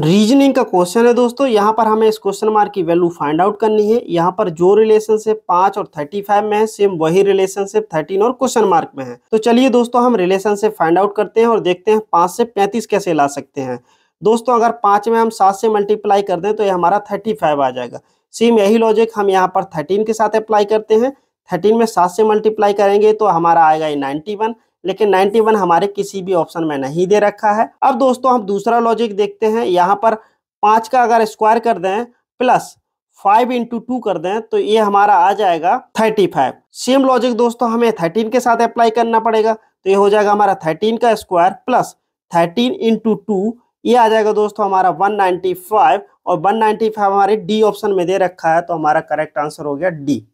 reasoning का question है दोस्तों यहाँ पर हमें इस क्वेश्चन मार्क की वैल्यू फाइंड आउट करनी है यहाँ पर जो रिलेशनशिप पांच और थर्टी फाइव में है सेम वही रिलेशनशिप थर्टीन और क्वेश्चन मार्क में है तो चलिए दोस्तों हम रिलेशनशिप फाइंड आउट करते हैं और देखते हैं पांच से पैंतीस कैसे ला सकते हैं दोस्तों अगर पांच में हम सात से मल्टीप्लाई कर दें तो ये हमारा थर्टी फाइव आ जाएगा सेम यही लॉजिक हम यहाँ पर थर्टीन के साथ अप्लाई करते हैं थर्टीन में सात से मल्टीप्लाई करेंगे तो हमारा आएगा ये नाइन्टी वन लेकिन 91 हमारे किसी भी ऑप्शन में नहीं दे रखा है अब दोस्तों हम दूसरा लॉजिक देखते हैं यहाँ पर पाँच का अगर स्क्वायर कर दें प्लस फाइव इंटू टू कर दें तो ये हमारा आ जाएगा थर्टी फाइव सेम लॉजिक दोस्तों हमें थर्टीन के साथ अप्लाई करना पड़ेगा तो ये हो जाएगा हमारा थर्टीन का square plus thirteen into two ये आ जाएगा दोस्तों हमारा वन नाइन्टी फाइव और वन नाइन्टी फाइव हमारे डी ऑप्शन में दे रखा है तो हमारा करेक्ट आंसर हो गया डी